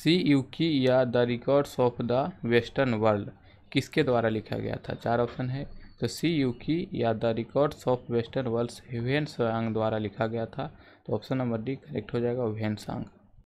सी Yu Ki या the records of the western world किसके द्वारा लिखा गया था चार ऑप्शन है तो सी यू की या the records of western world Hiuen Tsang द्वारा लिखा गया था तो ऑप्शन नंबर डी करेक्ट हो जाएगा ह्यून सांग